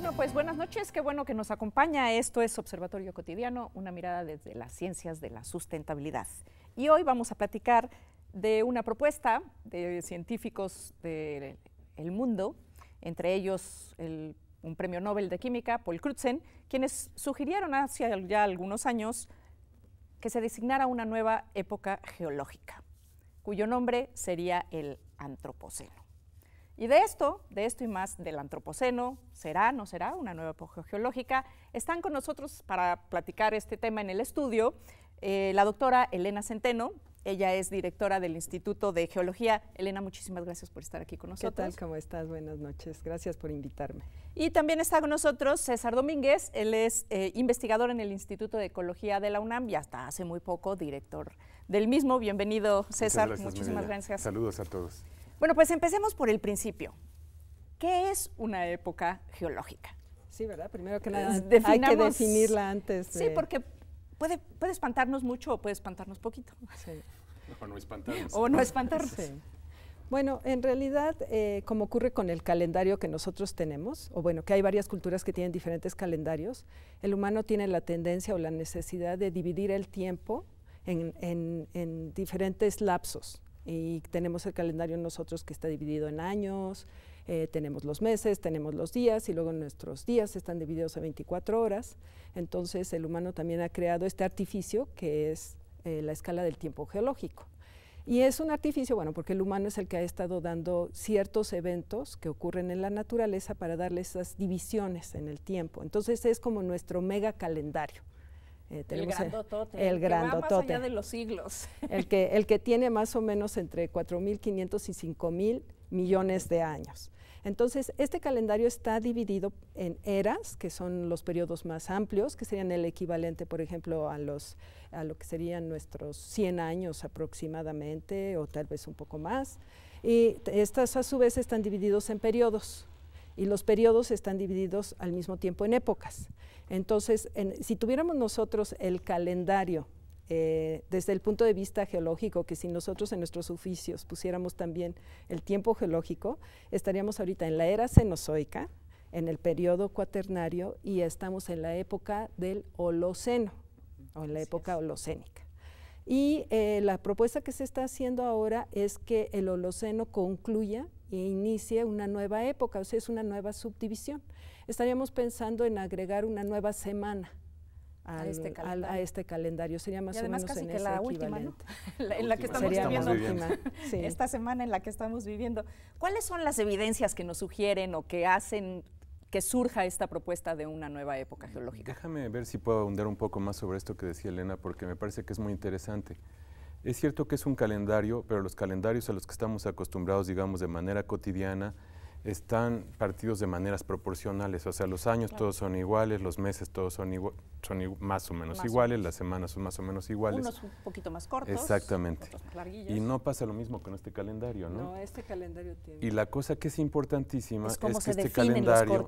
Bueno, pues buenas noches, qué bueno que nos acompaña. Esto es Observatorio Cotidiano, una mirada desde las ciencias de la sustentabilidad. Y hoy vamos a platicar de una propuesta de científicos del mundo, entre ellos un premio Nobel de Química, Paul Crutzen, quienes sugirieron hace ya algunos años que se designara una nueva época geológica, cuyo nombre sería el Antropoceno. Y de esto, de esto y más del antropoceno, será, no será, una nueva época geológica, están con nosotros para platicar este tema en el estudio eh, la doctora Elena Centeno. Ella es directora del Instituto de Geología. Elena, muchísimas gracias por estar aquí con nosotros. ¿Qué tal? ¿Cómo estás? Buenas noches. Gracias por invitarme. Y también está con nosotros César Domínguez. Él es eh, investigador en el Instituto de Ecología de la UNAM y hasta hace muy poco director del mismo. Bienvenido, César. muchísimas gracias. Saludos a todos. Bueno, pues empecemos por el principio. ¿Qué es una época geológica? Sí, ¿verdad? Primero que eh, nada, hay que definirla antes. Sí, porque puede, puede espantarnos mucho o puede espantarnos poquito. Sí. no espantarnos. O no espantarnos. Bueno, en realidad, eh, como ocurre con el calendario que nosotros tenemos, o bueno, que hay varias culturas que tienen diferentes calendarios, el humano tiene la tendencia o la necesidad de dividir el tiempo en diferentes lapsos y tenemos el calendario nosotros que está dividido en años, eh, tenemos los meses, tenemos los días y luego nuestros días están divididos a 24 horas. Entonces el humano también ha creado este artificio que es eh, la escala del tiempo geológico. Y es un artificio, bueno, porque el humano es el que ha estado dando ciertos eventos que ocurren en la naturaleza para darle esas divisiones en el tiempo. Entonces es como nuestro mega calendario. Eh, el grandotote. El, el de los siglos. El que, tiene más o menos entre 4.500 y 5.000 millones de años. Entonces, este calendario está dividido en eras, que son los periodos más amplios, que serían el equivalente, por ejemplo, a, los, a lo que serían nuestros 100 años aproximadamente, o tal vez un poco más. Y estas, a su vez, están divididos en periodos. Y los periodos están divididos al mismo tiempo en épocas. Entonces, si tuviéramos nosotros el calendario eh, desde el punto de vista geológico, que si nosotros en nuestros oficios pusiéramos también el tiempo geológico, estaríamos ahorita en la era cenozoica, en el periodo cuaternario y estamos en la época del Holoceno, o en la época holocénica. Y eh, la propuesta que se está haciendo ahora es que el Holoceno concluya e inicie una nueva época, o sea, es una nueva subdivisión estaríamos pensando en agregar una nueva semana. a, este a, este calendario. Sería más casi que la última, en la que estamos viviendo. Esta semana en la que estamos viviendo. ¿Cuáles son las evidencias que nos sugieren o que hacen que surja esta propuesta de una nueva época geológica? Déjame ver si puedo ahondar un poco más sobre esto que decía Elena, porque me parece que es muy interesante. Es cierto que es un calendario, pero los calendarios a los que estamos acostumbrados, digamos, de manera cotidiana, están partidos de maneras proporcionales, o sea, los años todos son iguales, los meses todos son, son más o menos iguales, las semanas son más o menos iguales. Unos un poquito más cortos. Exactamente. Y no pasa lo mismo con este calendario, ¿no? No, este calendario tiene. Y la cosa que es importantísima es, que este calendario,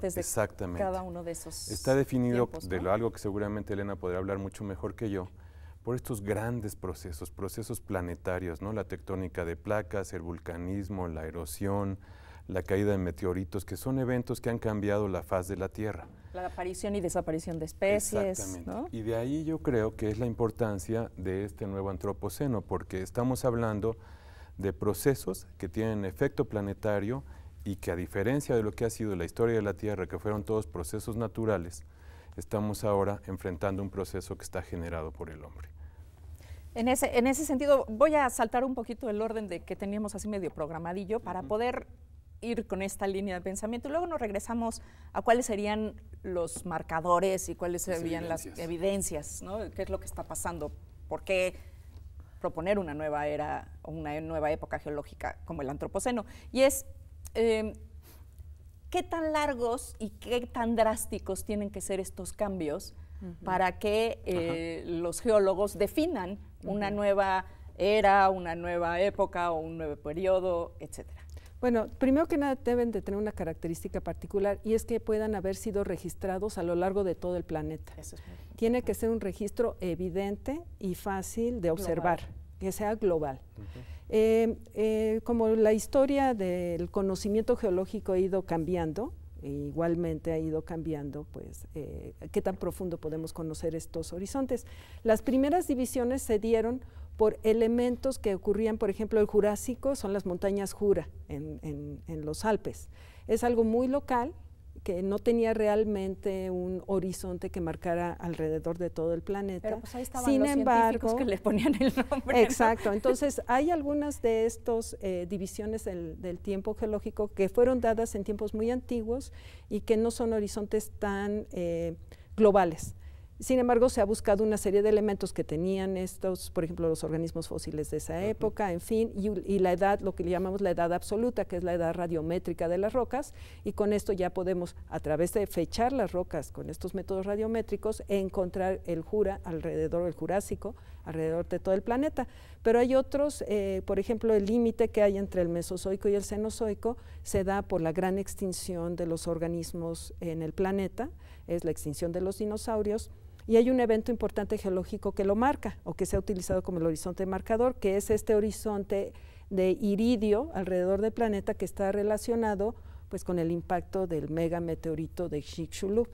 cada uno de esos está definido de lo, algo que seguramente Elena podrá hablar mucho mejor que yo por estos grandes procesos, procesos planetarios, ¿no? La tectónica de placas, el vulcanismo, la erosión, la caída de meteoritos, que son eventos que han cambiado la faz de la Tierra. La aparición y desaparición de especies. Exactamente. Y de ahí yo creo que es la importancia de este nuevo antropoceno, porque estamos hablando de procesos que tienen efecto planetario y que a diferencia de lo que ha sido la historia de la Tierra, que fueron todos procesos naturales, estamos ahora enfrentando un proceso que está generado por el hombre. En ese, en ese sentido, voy a saltar un poquito el orden de que teníamos así medio programadillo para poder ir con esta línea de pensamiento. Y luego nos regresamos a cuáles serían los marcadores y cuáles serían las evidencias, ¿Qué es lo que está pasando? ¿Por qué proponer una nueva era o una nueva época geológica como el antropoceno? Y es, em, ¿qué tan largos y qué tan drásticos tienen que ser estos cambios para que eh, los geólogos definan una nueva era, una nueva época o un nuevo periodo, etcétera? Bueno, primero que nada deben de tener una característica particular y es que puedan haber sido registrados a lo largo de todo el planeta. Tiene que ser un registro evidente y fácil de observar, que sea global. Eh, eh, como la historia del conocimiento geológico ha ido cambiando, e igualmente ha ido cambiando, pues, eh, qué tan profundo podemos conocer estos horizontes. Las primeras divisiones se dieron por elementos que ocurrían, por ejemplo, el Jurásico son las montañas Jura en, los Alpes. Es algo muy local que no tenía realmente un horizonte que marcara alrededor de todo el planeta. pues ahí Sin los embargo, que le ponían el nombre. Exacto. Entonces hay algunas de estas eh, divisiones del, tiempo geológico que fueron dadas en tiempos muy antiguos y que no son horizontes tan eh, globales. Sin embargo, se ha buscado una serie de elementos que tenían estos, por ejemplo, los organismos fósiles de esa época, en fin, y, la edad, lo que llamamos la edad absoluta, que es la edad radiométrica de las rocas, y con esto ya podemos, a través de fechar las rocas con estos métodos radiométricos, encontrar el Jura alrededor del Jurásico, alrededor de todo el planeta. Pero hay otros, eh, por ejemplo, el límite que hay entre el Mesozoico y el Cenozoico se da por la gran extinción de los organismos en el planeta, es la extinción de los dinosaurios, y hay un evento importante geológico que lo marca o que se ha utilizado como el horizonte marcador, que es este horizonte de iridio alrededor del planeta que está relacionado pues con el impacto del mega meteorito de Chicxulub.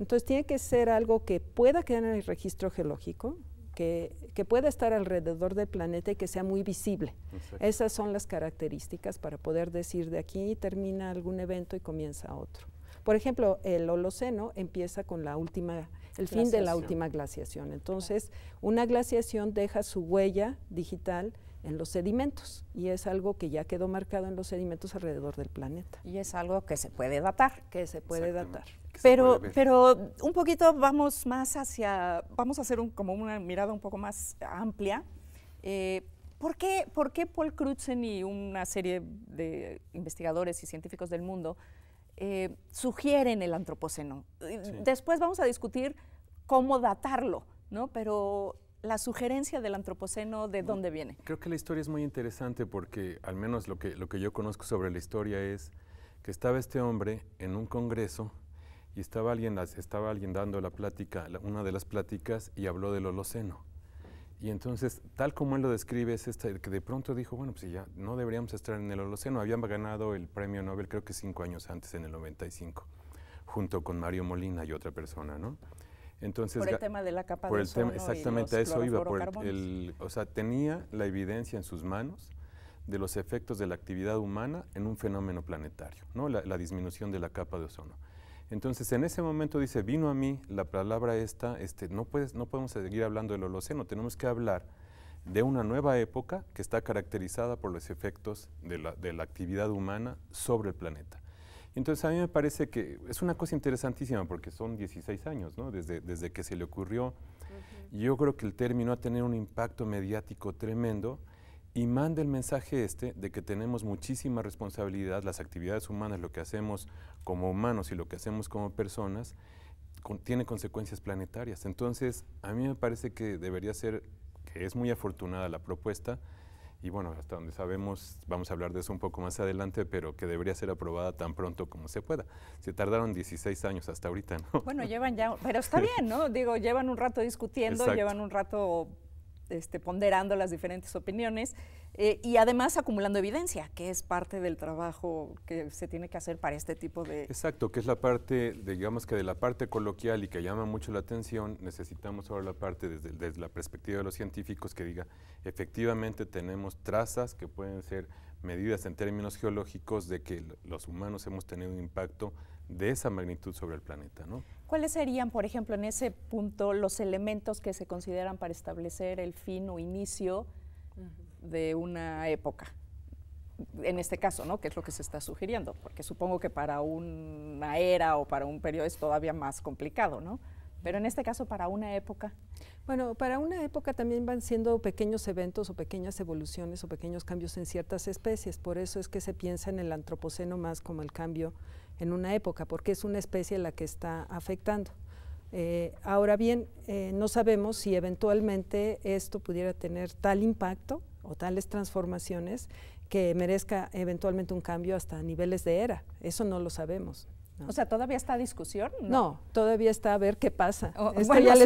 Entonces tiene que ser algo que pueda quedar en el registro geológico, que, que pueda estar alrededor del planeta y que sea muy visible. Esas son las características para poder decir de aquí termina algún evento y comienza otro. Por ejemplo, el Holoceno empieza con la última el fin de la última glaciación. Entonces, una glaciación deja su huella digital en los sedimentos y es algo que ya quedó marcado en los sedimentos alrededor del planeta. Y es algo que se puede datar. Que se puede datar. Pero, pero un poquito vamos más hacia, vamos a hacer un, como una mirada un poco más amplia. Eh, ¿por, qué, ¿Por qué Paul Crutzen y una serie de investigadores y científicos del mundo eh, sugieren el antropoceno. Después vamos a discutir cómo datarlo, ¿no? Pero la sugerencia del antropoceno, ¿de mm, dónde viene? Creo que la historia es muy interesante porque al menos lo que, lo que yo conozco sobre la historia es que estaba este hombre en un congreso y estaba alguien, estaba alguien dando la plática, una de las pláticas, y habló del Holoceno. Y entonces, tal como él lo describe, es esta, que de pronto dijo, bueno, pues ya no deberíamos estar en el Holoceno. Habían ganado el premio Nobel creo que cinco años antes, en el 95, junto con Mario Molina y otra persona, ¿no? Entonces, por el tema de la capa de ozono Exactamente, a eso iba. Por o sea, tenía la evidencia en sus manos de los efectos de la actividad humana en un fenómeno planetario, ¿no? la disminución de la capa de ozono. Entonces, en ese momento dice, vino a mí la palabra esta, este, no, podemos seguir hablando del Holoceno, tenemos que hablar de una nueva época que está caracterizada por los efectos de la, actividad humana sobre el planeta. Entonces a mí me parece que es una cosa interesantísima porque son 16 años, ¿no? Desde, que se le ocurrió. Yo creo que el término ha tenido un impacto mediático tremendo y manda el mensaje este de que tenemos muchísima responsabilidad, las actividades humanas, lo que hacemos como humanos y lo que hacemos como personas, tiene consecuencias planetarias. Entonces, a mí me parece que debería ser, que es muy afortunada la propuesta, y bueno, hasta donde sabemos, vamos a hablar de eso un poco más adelante, pero que debería ser aprobada tan pronto como se pueda. Se tardaron 16 años hasta ahorita, ¿no? Bueno, llevan ya, pero está bien, ¿no? Digo, llevan un rato discutiendo, llevan un rato este, ponderando las diferentes opiniones eh, y además acumulando evidencia, que es parte del trabajo que se tiene que hacer para este tipo de... Exacto, que es la parte, digamos que de la parte coloquial y que llama mucho la atención, necesitamos ahora la parte desde, desde la perspectiva de los científicos que diga, efectivamente tenemos trazas que pueden ser medidas en términos geológicos de que los humanos hemos tenido un impacto de esa magnitud sobre el planeta, ¿no? ¿Cuáles serían, por ejemplo, en ese punto los elementos que se consideran para establecer el fin o inicio de una época? En este caso, ¿no? ¿Qué es lo que se está sugiriendo? Porque supongo que para una era o para un periodo es todavía más complicado, ¿no? Pero en este caso, para una época. Bueno, para una época también van siendo pequeños eventos o pequeñas evoluciones o pequeños cambios en ciertas especies. Por eso es que se piensa en el antropoceno más como el cambio en una época, porque es una especie la que está afectando. Eh, ahora bien, eh, no sabemos si eventualmente esto pudiera tener tal impacto o tales transformaciones que merezca eventualmente un cambio hasta niveles de era. Eso no lo sabemos. O sea, ¿todavía está discusión? No. todavía está a ver qué pasa.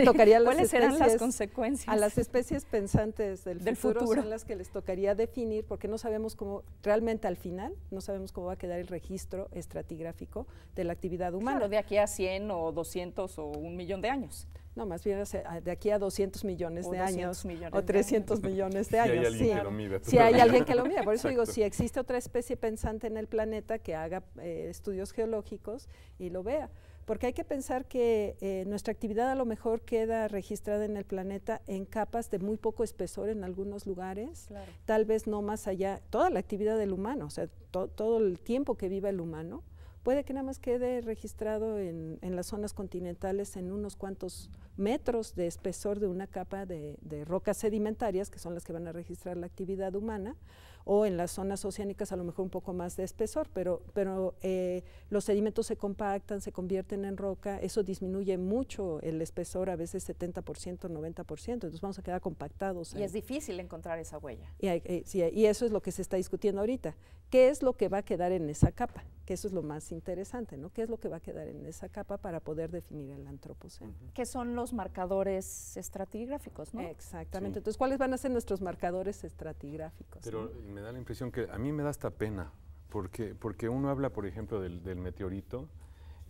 tocaría ¿Cuáles serán las consecuencias? A las especies pensantes del, futuro, son las que les tocaría definir, porque no sabemos cómo, realmente al final, no sabemos cómo va a quedar el registro estratigráfico de la actividad humana. de aquí a 100 o 200 o un millón de años. No, más bien de aquí a 200 millones de años o 300 millones de años. Si hay alguien que lo mide. Si hay alguien que lo mide. Por eso digo, si existe otra especie pensante en el planeta que haga eh, estudios geológicos y lo vea. Porque hay que pensar que eh, nuestra actividad a lo mejor queda registrada en el planeta en capas de muy poco espesor en algunos lugares, tal vez no más allá, toda la actividad del humano, o sea, todo el tiempo que viva el humano, puede que nada más quede registrado en, las zonas continentales en unos cuantos metros de espesor de una capa de, rocas sedimentarias, que son las que van a registrar la actividad humana, o en las zonas oceánicas a lo mejor un poco más de espesor, pero, pero eh, los sedimentos se compactan, se convierten en roca, eso disminuye mucho el espesor, a veces 70%, 90%, entonces vamos a quedar compactados. Y es difícil encontrar esa huella. Y, eh, y eso es lo que se está discutiendo ahorita. ¿Qué es lo que va a quedar en esa capa? que eso es lo más interesante, ¿no? ¿Qué es lo que va a quedar en esa capa para poder definir el antropoceno? ¿Qué Que son los marcadores estratigráficos, ¿no? Exactamente. Entonces, ¿cuáles van a ser nuestros marcadores estratigráficos? Pero me da la impresión que a mí me da esta pena, porque, porque uno habla, por ejemplo, del, meteorito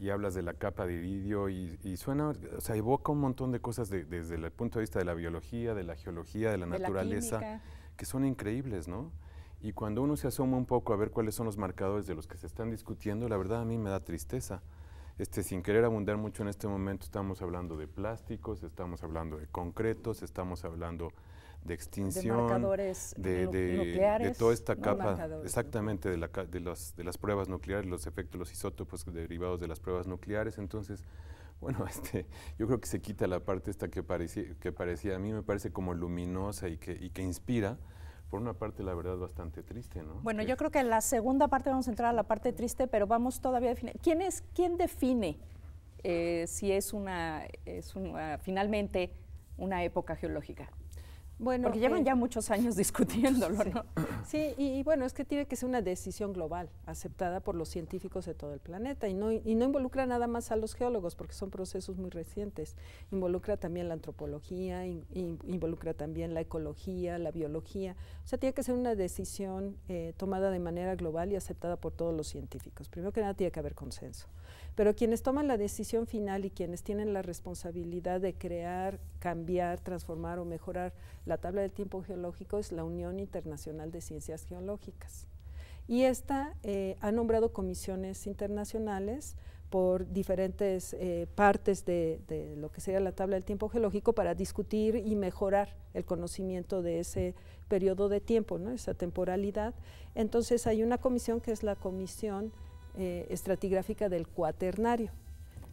y hablas de la capa de iridio y, suena, o sea, evoca un montón de cosas desde el punto de vista de la biología, de la geología, de la naturaleza, que son increíbles, ¿no? Y cuando uno se asoma un poco a ver cuáles son los marcadores de los que se están discutiendo, la verdad a mí me da tristeza. Este, sin querer abundar mucho en este momento, estamos hablando de plásticos, estamos hablando de concretos, estamos hablando de extinción, de, marcadores nucleares, de toda esta capa, exactamente, de, las, pruebas nucleares, los efectos, los isótopos derivados de las pruebas nucleares. Entonces, bueno, este, yo creo que se quita la parte esta que parecía, que parecía a mí me parece como luminosa y que, y que inspira, por una parte, la verdad, bastante triste, ¿no? Bueno, yo creo que en la segunda parte vamos a entrar a la parte triste, pero vamos todavía a definir. ¿Quién, es, quién define eh, si es una, es finalmente, una época geológica? Bueno, porque llevan eh, ya muchos años discutiéndolo, sí. ¿no? Sí, y, bueno, es que tiene que ser una decisión global, aceptada por los científicos de todo el planeta, y no, y no involucra nada más a los geólogos, porque son procesos muy recientes. Involucra también la antropología, involucra también la ecología, la biología. O sea, tiene que ser una decisión eh, tomada de manera global y aceptada por todos los científicos. Primero que nada, tiene que haber consenso. Pero quienes toman la decisión final y quienes tienen la responsabilidad de crear, cambiar, transformar o mejorar la tabla del tiempo geológico es la Unión Internacional de Ciencias Geológicas. Y esta eh, ha nombrado comisiones internacionales por diferentes eh, partes de, lo que sería la tabla del tiempo geológico para discutir y mejorar el conocimiento de ese periodo de tiempo, esa temporalidad. Entonces hay una comisión que es la Comisión eh, estratigráfica del cuaternario.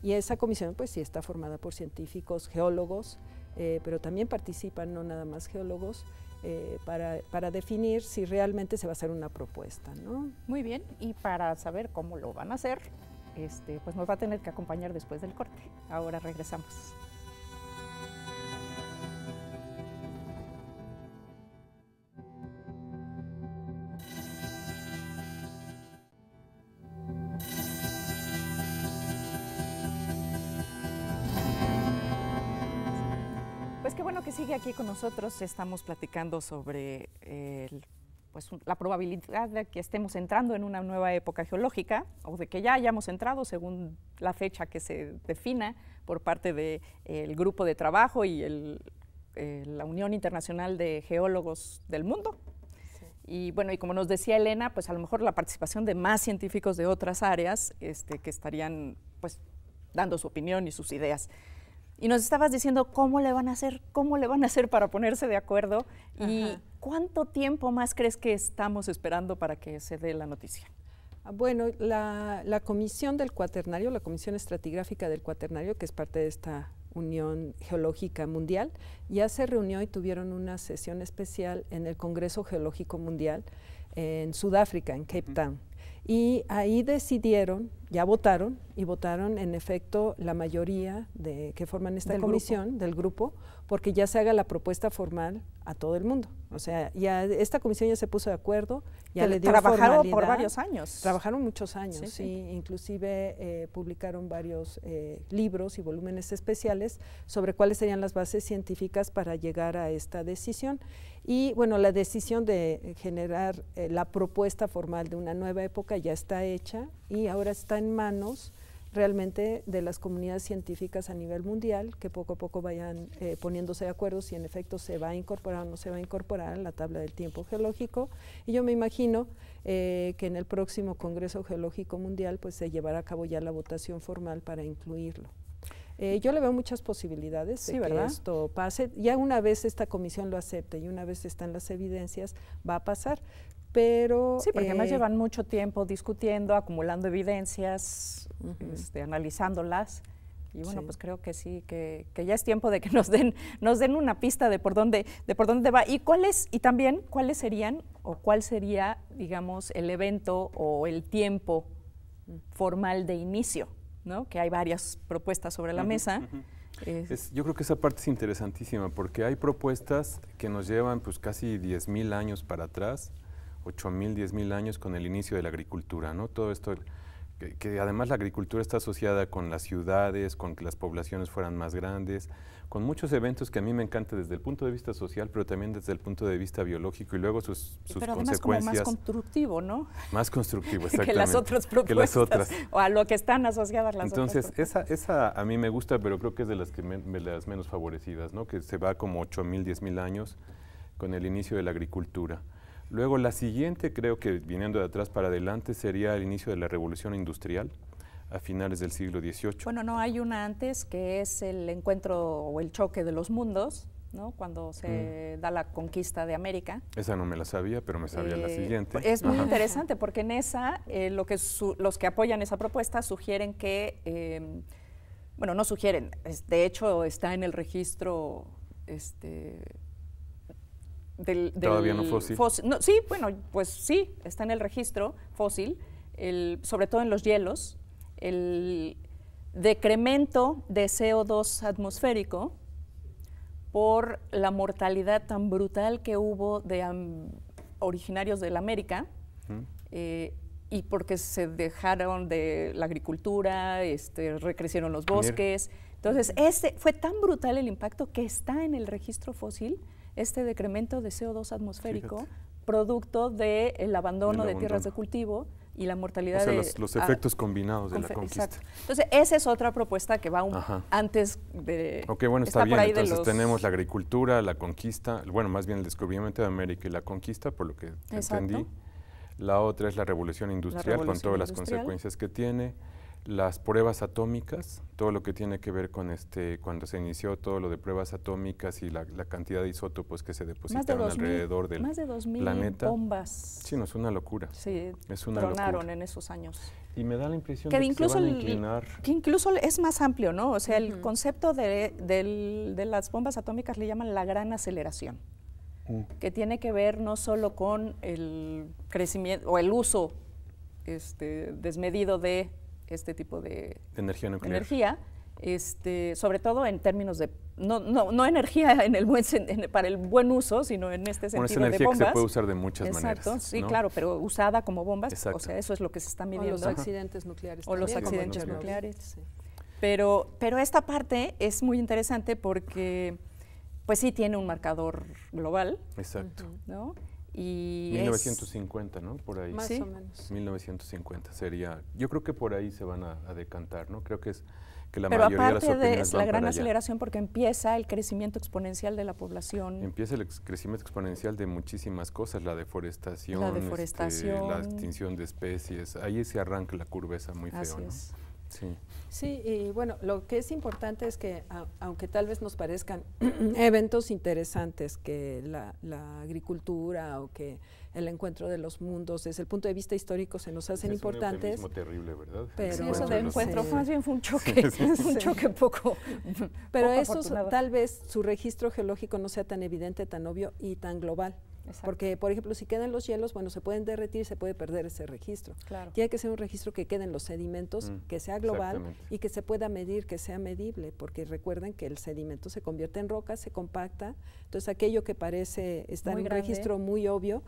Y esa comisión, pues sí, está formada por científicos, geólogos, eh, pero también participan no nada más geólogos, eh, para, definir si realmente se va a hacer una propuesta. ¿no? Muy bien, y para saber cómo lo van a hacer, este, pues nos va a tener que acompañar después del corte. Ahora regresamos. sigue aquí con nosotros. Estamos platicando sobre pues, la probabilidad de que estemos entrando en una nueva época geológica o de que ya hayamos entrado según la fecha que se defina por parte del grupo de trabajo y eh, la Unión Internacional de Geólogos del Mundo. Y bueno, y como nos decía Elena, pues a lo mejor la participación de más científicos de otras áreas este, que estarían pues dando su opinión y sus ideas. Y nos estabas diciendo cómo le van a hacer, cómo le van a hacer para ponerse de acuerdo y cuánto tiempo más crees que estamos esperando para que se dé la noticia. Ah, bueno, la comisión del cuaternario, la comisión estratigráfica del cuaternario, que es parte de esta Unión Geológica Mundial, ya se reunió y tuvieron una sesión especial en el Congreso Geológico Mundial en Sudáfrica, en Cape Town. Y ahí decidieron, ya votaron, y votaron en efecto la mayoría de, que forman esta comisión del grupo porque ya se haga la propuesta formal a todo el mundo. O sea, ya esta comisión ya se puso de acuerdo, ya le dio Trabajaron por varios años. Trabajaron muchos años, Inclusive eh, publicaron varios eh, libros y volúmenes especiales sobre cuáles serían las bases científicas para llegar a esta decisión. Y bueno, la decisión de generar eh, la propuesta formal de una nueva época ya está hecha y ahora está en manos realmente de las comunidades científicas a nivel mundial, que poco a poco vayan eh, poniéndose de acuerdo si en efecto se va a incorporar o no se va a incorporar en la tabla del tiempo geológico. Y yo me imagino eh, que en el próximo Congreso Geológico Mundial pues se llevará a cabo ya la votación formal para incluirlo. Eh, yo le veo muchas posibilidades de que esto pase. Ya una vez esta comisión lo acepte y una vez están las evidencias, va a pasar. Pero, sí, porque además eh, llevan mucho tiempo discutiendo, acumulando evidencias, este, analizándolas. Y bueno, pues creo que sí, que, que, ya es tiempo de que nos den, nos den una pista de por dónde, de por dónde va. Y cuáles, y también cuáles serían, o cuál sería, digamos, el evento o el tiempo formal de inicio, ¿no? Que hay varias propuestas sobre la mesa. yo creo que esa parte es interesantísima porque hay propuestas que nos llevan pues casi 10.000 años para atrás, 8.000, 10.000 años con el inicio de la agricultura, ¿no? Todo esto, que, además la agricultura está asociada con las ciudades, con que las poblaciones fueran más grandes, con muchos eventos que a mí me encanta desde el punto de vista social, pero también desde el punto de vista biológico y luego sus, pero además Como más constructivo, ¿no? Más constructivo, exactamente. que las otras propuestas. Que las otras. O a lo que están asociadas las Entonces, otras. Entonces, esa, esa a mí me gusta, pero creo que es de las, que me, de las menos favorecidas, ¿no? Que se va como 8.000, 10.000 años con el inicio de la agricultura. Luego la siguiente, creo que viniendo de atrás para adelante, sería el inicio de la revolución industrial a finales del siglo XVIII. Bueno, no, hay una antes que es el encuentro o el choque de los mundos, ¿no? Cuando se mm. da la conquista de América. Esa no me la sabía, pero me sabía la eh, siguiente. Es muy interesante porque en esa, eh, lo que los que apoyan esa propuesta sugieren que, em, bueno, no sugieren, de hecho está en el registro este, del, Todavía no fósil. sí, bueno, pues sí, está en el registro fósil, sobre todo en los hielos, el decremento de CO2 atmosférico por la mortalidad tan brutal que hubo de originarios de la América eh, y porque se dejaron de la agricultura, este, recrecieron los bosques. Entonces, ese fue tan brutal el impacto que está en el registro fósil este decremento de CO2 atmosférico producto del de abandono, abandono de tierras de cultivo y la mortalidad o sea, de los, efectos combinados de la conquista. Entonces, esa es otra propuesta que va antes de... Ok, bueno, está, bien. Entonces, tenemos la agricultura, la conquista, bueno, más bien el descubrimiento de América y la conquista, por lo que entendí. La otra es la revolución industrial, con todas las consecuencias que tiene las pruebas atómicas, todo lo que tiene que ver con este, cuando se inició todo lo de pruebas atómicas y la, cantidad de isótopos que se depositaron alrededor del más de 2000 bombas. Sí, no, es una locura. Sí, es una tronaron locura. en esos años. Y me da la impresión que de incluso se van a inclinar. que incluso es más amplio, ¿no? O sea, el concepto de, del, de, las bombas atómicas le llaman la gran aceleración, mm. que tiene que ver no solo con el crecimiento o el uso este, desmedido de este tipo de, energía Energía, este, sobre todo en términos de, no, no, no energía en el buen, para el buen uso, sino en este sentido es energía de que se puede usar de muchas maneras. Exacto, sí, claro, pero usada como bombas, o sea, eso es lo que se está midiendo. O los accidentes nucleares. O los accidentes nucleares. Pero, pero esta parte es muy interesante porque, pues sí, tiene un marcador global. Exacto. ¿no? Y 1950, ¿no? Por ahí. Más o menos. 1950 sería. Yo creo que por ahí se van a, decantar, ¿no? Creo que es que la mayoría de, las de es la gran aceleración porque empieza el crecimiento exponencial de la población. Empieza el crecimiento exponencial de muchísimas cosas, la deforestación, la, este, la extinción de especies. Ahí se arranca la curva esa muy feo, ¿no? Sí, y bueno, lo que es importante es que, aunque tal vez nos parezcan eventos interesantes, que la, agricultura o que el encuentro de los mundos desde el punto de vista histórico se nos hacen importantes. terrible, ¿verdad? Pero sí, eso de encuentro más bien fue un choque, un choque poco. Pero eso tal vez su registro geológico no sea tan evidente, tan obvio y tan global. Porque, por ejemplo, si quedan los hielos, bueno, se pueden derretir, se puede perder ese registro. Tiene que ser un registro que queden los sedimentos, mm, que sea global y que se pueda medir, que sea medible, porque recuerden que el sedimento se convierte en roca, se compacta, entonces aquello que parece estar en un registro muy obvio,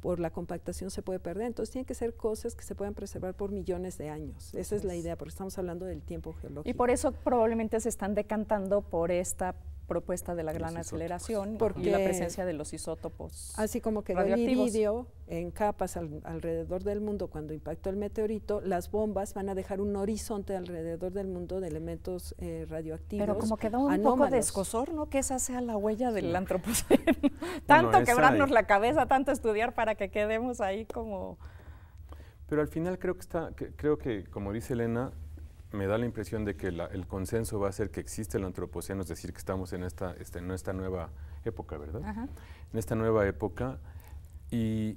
por la compactación se puede perder. Entonces tienen que ser cosas que se puedan preservar por millones de años. Esa es la idea, porque estamos hablando del tiempo geológico. Y por eso probablemente se están decantando por esta propuesta de la gran aceleración y la presencia de los isótopos. Así como quedó el en capas alrededor del mundo cuando impactó el meteorito, las bombas van a dejar un horizonte alrededor del mundo de elementos eh, radioactivos. Pero como quedó un poco de escosor, ¿no? Que esa sea la huella del antropoceno. tanto quebrarnos la cabeza, tanto estudiar para que quedemos ahí como. Pero al final creo que está, que, creo que como dice Elena, me da la impresión de que el consenso va a ser que existe el antropoceno, es decir, que estamos en esta, este, en esta nueva época, ¿verdad? En esta nueva época. Y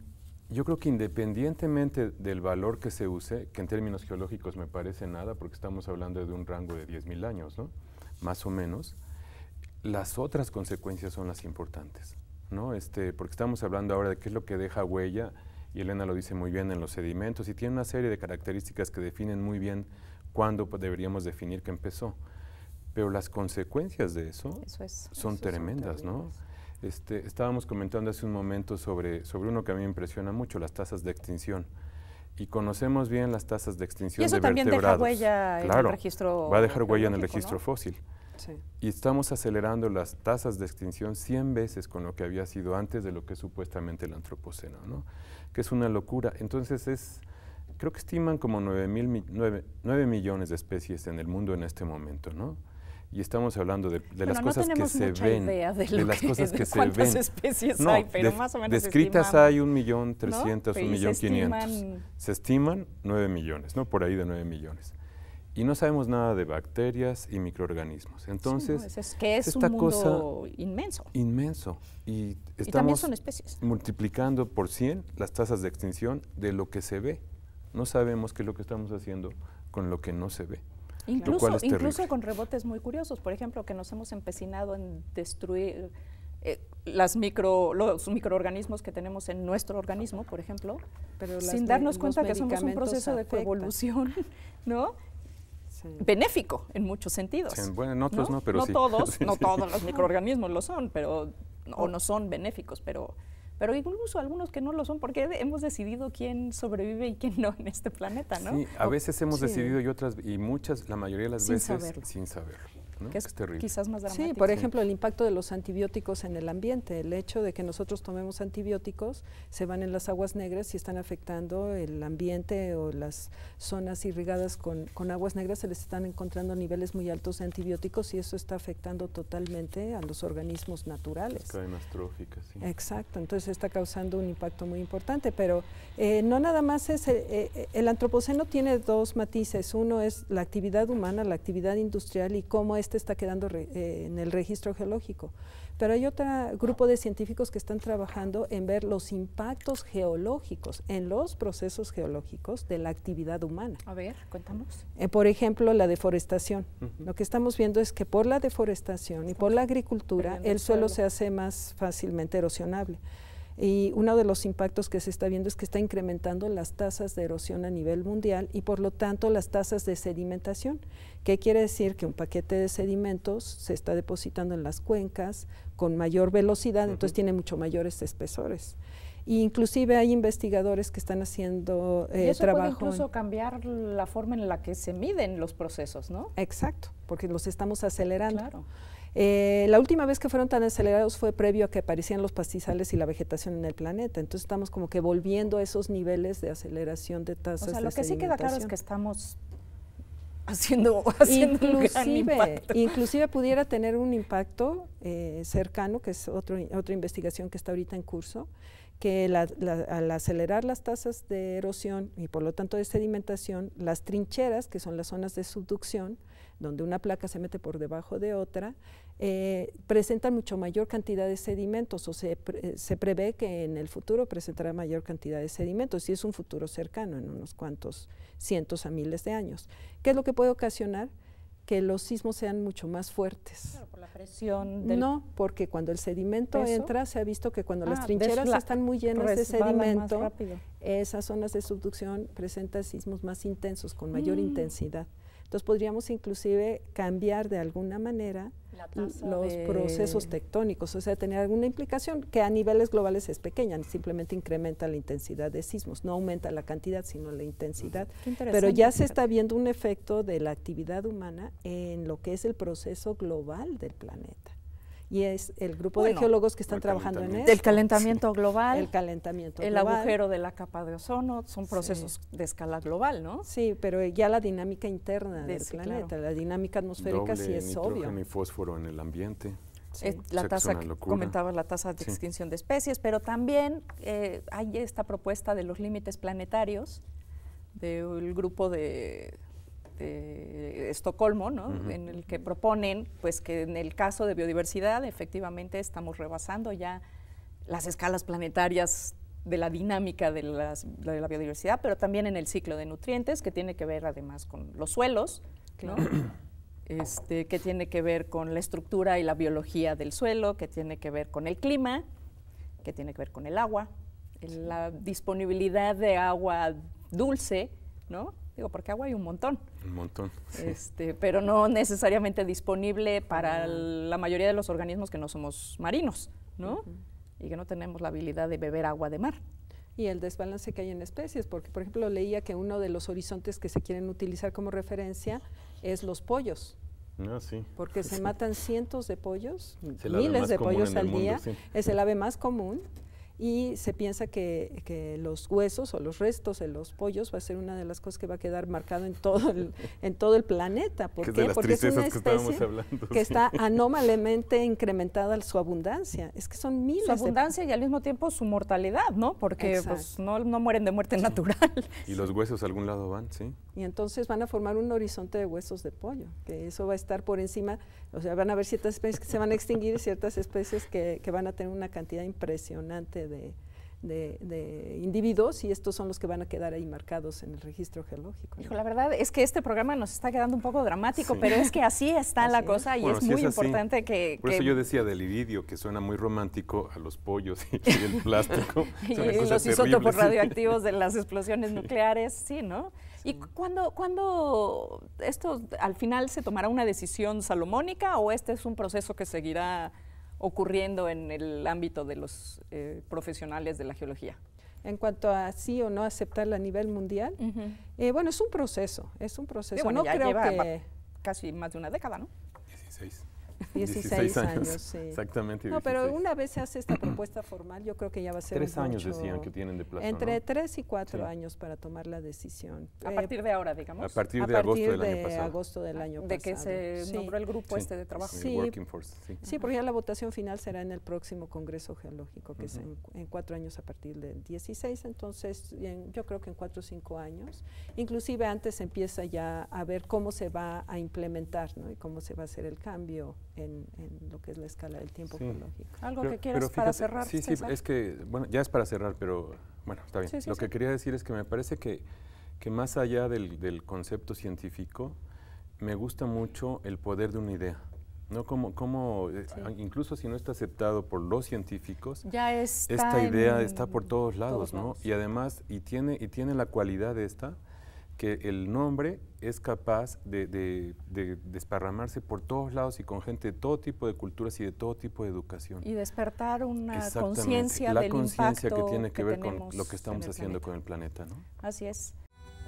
yo creo que independientemente del valor que se use, que en términos geológicos me parece nada, porque estamos hablando de un rango de 10.000 años, ¿no? Más o menos, las otras consecuencias son las importantes, ¿no? Este, porque estamos hablando ahora de qué es lo que deja huella, y Elena lo dice muy bien en los sedimentos, y tiene una serie de características que definen muy bien cuándo pues, deberíamos definir que empezó. Pero las consecuencias de eso, son, tremendas, ¿no? Este, estábamos comentando hace un momento sobre, sobre uno que a mí me impresiona mucho, las tasas de extinción. Y conocemos bien las tasas de extinción y eso también deja huella en el registro va a dejar huella en el registro fósil. Y estamos acelerando las tasas de extinción 100 veces con lo que había sido antes de lo que es supuestamente el antropoceno, ¿no? Que es una locura. Entonces es creo que estiman como 9, 9, millones de especies en el mundo en este momento, ¿no? y estamos hablando de, las cosas que se ven, de, las cosas que se ven. especies hay, pero más o menos descritas hay un millón trescientos, un pues, millón quinientos. Se estiman nueve millones, no por ahí de nueve millones. Y no sabemos nada de bacterias y microorganismos. Entonces, es, que es esta un mundo cosa inmenso. Inmenso. Y estamos multiplicando por 100 las tasas de extinción de lo que se ve. No sabemos qué es lo que estamos haciendo con lo que no se ve. Incluso, incluso con rebotes muy curiosos, por ejemplo, que nos hemos empecinado en destruir eh, las micro, los microorganismos que tenemos en nuestro organismo, por ejemplo, sin darnos cuenta que somos un proceso de evolución, ¿no? benéfico en muchos sentidos. bueno, en otros no, pero no todos, no todos los microorganismos lo son, pero o no son benéficos, pero pero incluso algunos que no lo son, porque hemos decidido quién sobrevive y quién no en este planeta, ¿no? Sí, a veces hemos decidido y otras, y muchas, la mayoría de las veces, sin saberlo que es, terrible. quizás más dramático. Sí, por ejemplo, el impacto de los antibióticos en el ambiente, el hecho de que nosotros tomemos antibióticos se van en las aguas negras y están afectando el ambiente o las zonas irrigadas con, aguas negras, se les están encontrando niveles muy altos de antibióticos y eso está afectando totalmente a los organismos naturales. Las Exacto, entonces está causando un impacto muy importante, pero eh, no nada más es, el, eh, eh, el antropoceno tiene dos matices, uno es la actividad humana, la actividad industrial y cómo es este está quedando eh, en el registro geológico. Pero hay otro grupo de científicos que están trabajando en ver los impactos geológicos en los procesos geológicos de la actividad humana. A ver, cuéntanos. Eh, por ejemplo, la deforestación. Lo que estamos viendo es que por la deforestación y por la agricultura el, suelo se hace más fácilmente erosionable. Y uno de los impactos que se está viendo es que está incrementando las tasas de erosión a nivel mundial y por lo tanto las tasas de sedimentación. ¿Qué quiere decir? Que un paquete de sedimentos se está depositando en las cuencas con mayor velocidad, entonces tiene mucho mayores espesores. E inclusive hay investigadores que están haciendo trabajo... Eh, y eso Puede incluso cambiar la forma en la que se miden los procesos, ¿no? Exacto, porque los estamos acelerando. Eh, la última vez que fueron tan acelerados fue previo a que aparecían los pastizales y la vegetación en el planeta. Entonces estamos como que volviendo a esos niveles de aceleración de tasas. O sea, lo que sí queda claro es que estamos haciendo, haciendo inclusive, inclusive pudiera tener un impacto eh, cercano, que es otro, otra investigación que está ahorita en curso, que al acelerar las tasas de erosión y por lo tanto de sedimentación, las trincheras, que son las zonas de subducción, donde una placa se mete por debajo de otra, eh, presentan mucho mayor cantidad de sedimentos o se, eh, se, prevé que en el futuro presentará mayor cantidad de sedimentos y es un futuro cercano, en unos cuantos cientos a miles de años. ¿Qué es lo que puede ocasionar? que los sismos sean mucho más fuertes. Claro, por la presión No, porque cuando el sedimento entra, se ha visto que cuando las ah, trincheras están muy llenas de sedimento, esas zonas de subducción presentan sismos más intensos, con mayor mm. intensidad. Entonces podríamos inclusive cambiar de alguna manera los procesos tectónicos, o sea, tener alguna implicación que a niveles globales es pequeña, simplemente incrementa la intensidad de sismos, no aumenta la cantidad, sino la intensidad. Pero ya se está viendo un efecto de la actividad humana en lo que es el proceso global del planeta y es el grupo de geólogos que están trabajando en esto. El calentamiento global. El calentamiento global. agujero de la capa de ozono, son procesos de escala global, ¿no? Sí, pero ya la dinámica interna del planeta, la dinámica atmosférica sí es obvio. y fósforo en el ambiente. la tasa que comentabas, la tasa de extinción de especies, pero también eh, hay esta propuesta de los límites planetarios del grupo de este, Estocolmo, ¿no? en el que proponen pues, que en el caso de biodiversidad efectivamente estamos rebasando ya las escalas planetarias de la dinámica de, de, la biodiversidad, pero también en el ciclo de nutrientes, que tiene que ver además con los suelos, ¿no? este, que tiene que ver con la estructura y la biología del suelo, que tiene que ver con el clima, que tiene que ver con el agua, la disponibilidad de agua dulce, ¿no? Digo, porque agua hay un montón. Un montón. Este, pero no necesariamente disponible para la mayoría de los organismos que no somos marinos, ¿no? Y que no tenemos la habilidad de beber agua de mar. Y el desbalance que hay en especies, porque por ejemplo leía que uno de los horizontes que se quieren utilizar como referencia es los pollos. Ah, sí. Porque se matan cientos de pollos, miles de pollos al día. Es el ave más común y se piensa que, que, los huesos o los restos de los pollos va a ser una de las cosas que va a quedar marcado en todo el, en todo el planeta. ¿Por qué? Porque es una especie que, está anómalamente incrementada su abundancia. Es que son miles. Su abundancia y al mismo tiempo su mortalidad, ¿no? Porque pues, no, no, mueren de muerte natural. Y los huesos a algún lado van, ¿sí? Y entonces van a formar un horizonte de huesos de pollo, que eso va a estar por encima, o sea, van a haber ciertas especies que se van a extinguir ciertas especies que, que van a tener una cantidad impresionante de, individuos y estos son los que van a quedar ahí marcados en el registro geológico. la verdad es que este programa nos está quedando un poco dramático, pero es que así está la cosa y es muy importante que... Por eso yo decía del iridio, que suena muy romántico a los pollos y, el plástico. y, los isótopos radioactivos de las explosiones nucleares, sí, ¿no? ¿Y cuándo, cuando esto al final se tomará una decisión salomónica o este es un proceso que seguirá ocurriendo en el ámbito de los eh, profesionales de la geología? en cuanto a sí o no aceptarla a nivel mundial. Eh, bueno, es un proceso, es un proceso. ya lleva casi más de una década, ¿no? 16. 16, 16 años. sí. Exactamente. No, pero una vez se hace esta propuesta formal, yo creo que ya va a ser. Tres años decían que tienen de plazo. Entre tres y cuatro años para tomar la decisión. A eh, partir de ahora, digamos. A partir de, agosto, del año pasado. agosto del ah, año de pasado. De que se nombró el grupo este de trabajo. Sí, force, sí. porque ya la votación final será en el próximo Congreso Geológico, que es en, cuatro años a partir del 16. Entonces, yo creo que en cuatro o cinco años. Inclusive antes empieza ya a ver cómo se va a implementar ¿no? y cómo se va a hacer el cambio en, lo que es la escala del tiempo sí. Algo que quieras para cerrar. Sí, sí, es que, bueno, ya es para cerrar, pero bueno, está bien. lo que quería decir es que me parece que, más allá del, concepto científico, me gusta mucho el poder de una idea. ¿no? Como, eh, incluso si no está aceptado por los científicos, esta idea está por todos lados, ¿no? Y además, y tiene, y tiene la cualidad esta que el nombre es capaz de, desparramarse por todos lados y con gente de todo tipo de culturas y de todo tipo de educación. Y despertar una conciencia la conciencia que tiene que, ver con lo que estamos haciendo con el planeta. ¿no? Así es.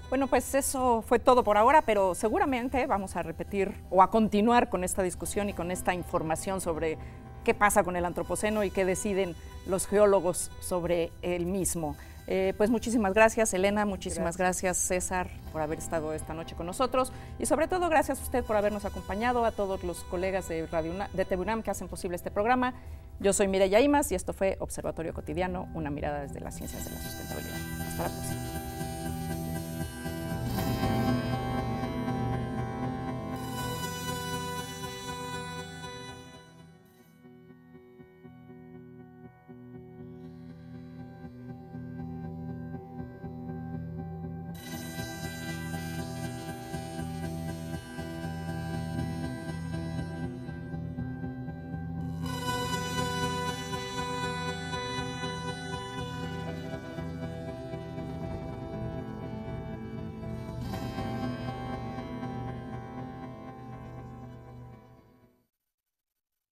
Bueno, pues eso fue todo por ahora, pero seguramente vamos a repetir o a continuar con esta discusión y con esta información sobre qué pasa con el antropoceno y qué deciden los geólogos sobre el mismo. Eh, pues muchísimas gracias, Elena, muchísimas gracias. César, por haber estado esta noche con nosotros y sobre todo gracias a usted por habernos acompañado, a todos los colegas de, Radio de que hacen posible este programa. Yo soy Mireya Imas y esto fue Observatorio Cotidiano, una mirada desde las ciencias de la sustentabilidad. Hasta la próxima.